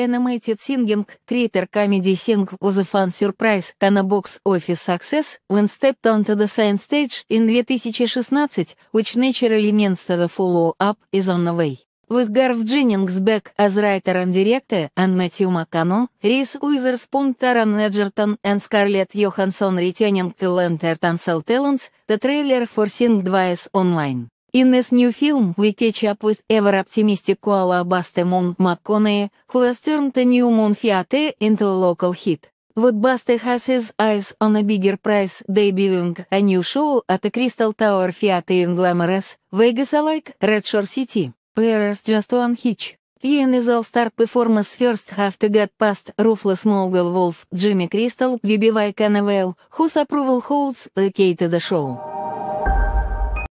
Animated Singing Creator Comedy Sing was a fun surprise and a box office success when stepped onto the science stage in 2016, which naturally means that a follow-up is on the way. With Garv Jennings back as writer and director and Matthew McCann, Reese Witherspoon, Taron Edgerton and Scarlett Johansson returning to Lantern Cell Talents, the trailer for Sing 2 is online. In this new film, we catch up with ever-optimistic Kuala Moon McConaughey, who has turned the new Moon Fiat into a local hit. But Buster has his eyes on a bigger prize, debuting a new show at the Crystal Tower Fiat in glamorous Vegas alike, Shore City. Whereas just one hitch. and his all-star performers first have to get past ruthless mogul wolf Jimmy Crystal, BBY Canavale, whose approval holds the key to the show.